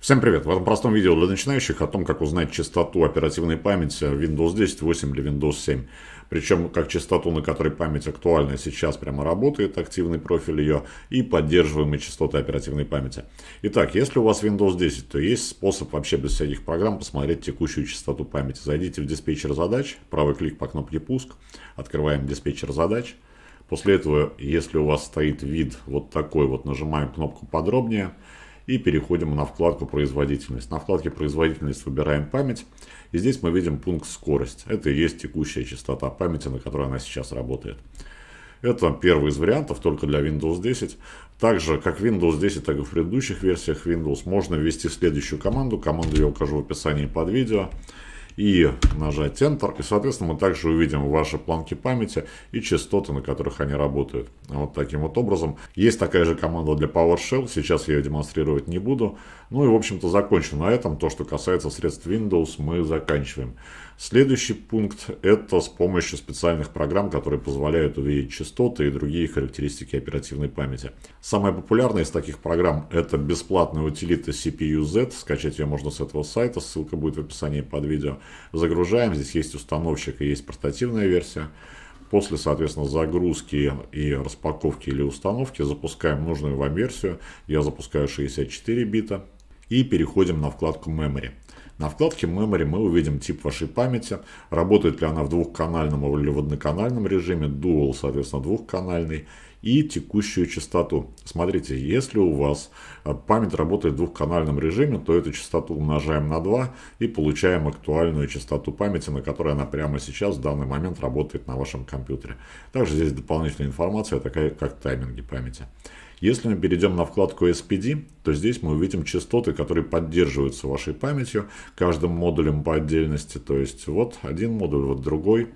Всем привет! В этом простом видео для начинающих о том, как узнать частоту оперативной памяти Windows 10, 8 или Windows 7. Причем как частоту, на которой память актуальна сейчас прямо работает, активный профиль ее, и поддерживаемые частоты оперативной памяти. Итак, если у вас Windows 10, то есть способ вообще без всяких программ посмотреть текущую частоту памяти. Зайдите в диспетчер задач, правый клик по кнопке «Пуск», открываем диспетчер задач – После этого, если у вас стоит вид вот такой, вот нажимаем кнопку «Подробнее» и переходим на вкладку «Производительность». На вкладке «Производительность» выбираем память. И здесь мы видим пункт «Скорость». Это и есть текущая частота памяти, на которой она сейчас работает. Это первый из вариантов только для Windows 10. Также, как Windows 10, так и в предыдущих версиях Windows, можно ввести следующую команду. Команду я укажу в описании под видео и нажать Enter. И, соответственно, мы также увидим ваши планки памяти и частоты, на которых они работают. Вот таким вот образом. Есть такая же команда для PowerShell. Сейчас я ее демонстрировать не буду. Ну и, в общем-то, закончу на этом. То, что касается средств Windows, мы заканчиваем. Следующий пункт – это с помощью специальных программ, которые позволяют увидеть частоты и другие характеристики оперативной памяти. Самая популярная из таких программ – это бесплатная утилита CPU-Z. Скачать ее можно с этого сайта, ссылка будет в описании под видео. Загружаем, здесь есть установщик и есть портативная версия. После, соответственно, загрузки и распаковки или установки запускаем нужную вам версию. Я запускаю 64 бита. И переходим на вкладку Memory. На вкладке Memory мы увидим тип вашей памяти, работает ли она в двухканальном или в одноканальном режиме, Dual, соответственно, двухканальный, и текущую частоту. Смотрите, если у вас э, память работает в двухканальном режиме, то эту частоту умножаем на 2 и получаем актуальную частоту памяти, на которой она прямо сейчас в данный момент работает на вашем компьютере. Также здесь дополнительная информация, такая как тайминги памяти. Если мы перейдем на вкладку SPD, то здесь мы увидим частоты, которые поддерживаются вашей памятью, каждым модулем по отдельности. То есть вот один модуль, вот другой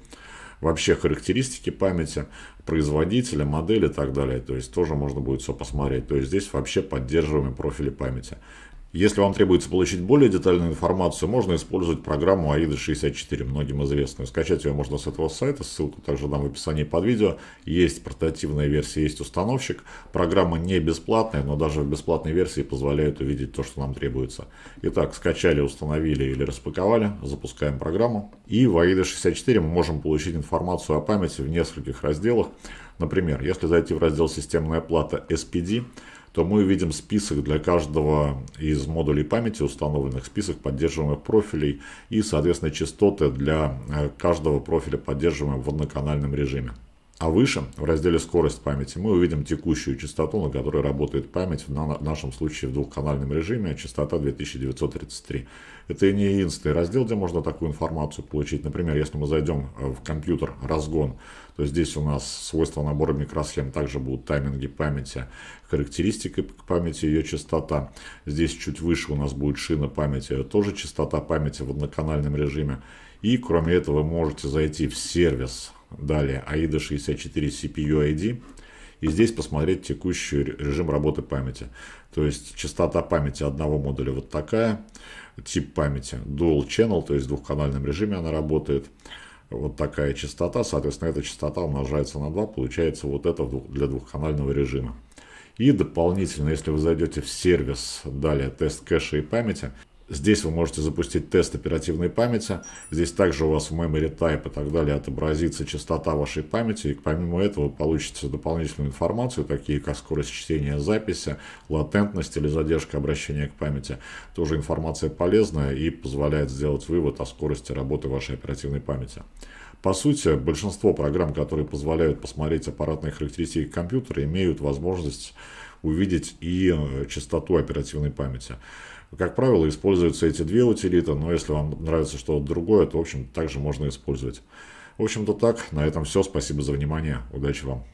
вообще характеристики памяти, производителя, модели и так далее. То есть тоже можно будет все посмотреть. То есть здесь вообще поддерживаемые профили памяти. Если вам требуется получить более детальную информацию, можно использовать программу AIDA64, многим известную. Скачать ее можно с этого сайта, ссылку также дам в описании под видео. Есть портативная версия, есть установщик. Программа не бесплатная, но даже в бесплатной версии позволяет увидеть то, что нам требуется. Итак, скачали, установили или распаковали, запускаем программу. И в AIDA64 мы можем получить информацию о памяти в нескольких разделах. Например, если зайти в раздел «Системная плата SPD», то мы видим список для каждого из модулей памяти установленных, список поддерживаемых профилей и, соответственно, частоты для э, каждого профиля, поддерживаемого в одноканальном режиме. А выше, в разделе «Скорость памяти», мы увидим текущую частоту, на которой работает память, в нашем случае в двухканальном режиме, частота 2933. Это не единственный раздел, где можно такую информацию получить. Например, если мы зайдем э, в компьютер «Разгон», то здесь у нас свойства набора микросхем, также будут тайминги памяти, характеристики памяти, ее частота. Здесь чуть выше у нас будет шина памяти, тоже частота памяти в одноканальном режиме. И кроме этого вы можете зайти в сервис, далее AIDA64 CPU ID, и здесь посмотреть текущий режим работы памяти. То есть частота памяти одного модуля вот такая, тип памяти dual channel, то есть в двухканальном режиме она работает. Вот такая частота, соответственно, эта частота умножается на 2, получается вот это для двухканального режима. И дополнительно, если вы зайдете в сервис, далее тест кэша и памяти, Здесь вы можете запустить тест оперативной памяти. Здесь также у вас в memory type и так далее отобразится частота вашей памяти. И помимо этого получите дополнительную информацию, такие как скорость чтения записи, латентность или задержка обращения к памяти. Тоже информация полезная и позволяет сделать вывод о скорости работы вашей оперативной памяти. По сути, большинство программ, которые позволяют посмотреть аппаратные характеристики компьютера, имеют возможность увидеть и э, частоту оперативной памяти. Как правило, используются эти две утилиты, но если вам нравится что-то другое, то, в общем, также можно использовать. В общем-то так, на этом все. Спасибо за внимание. Удачи вам.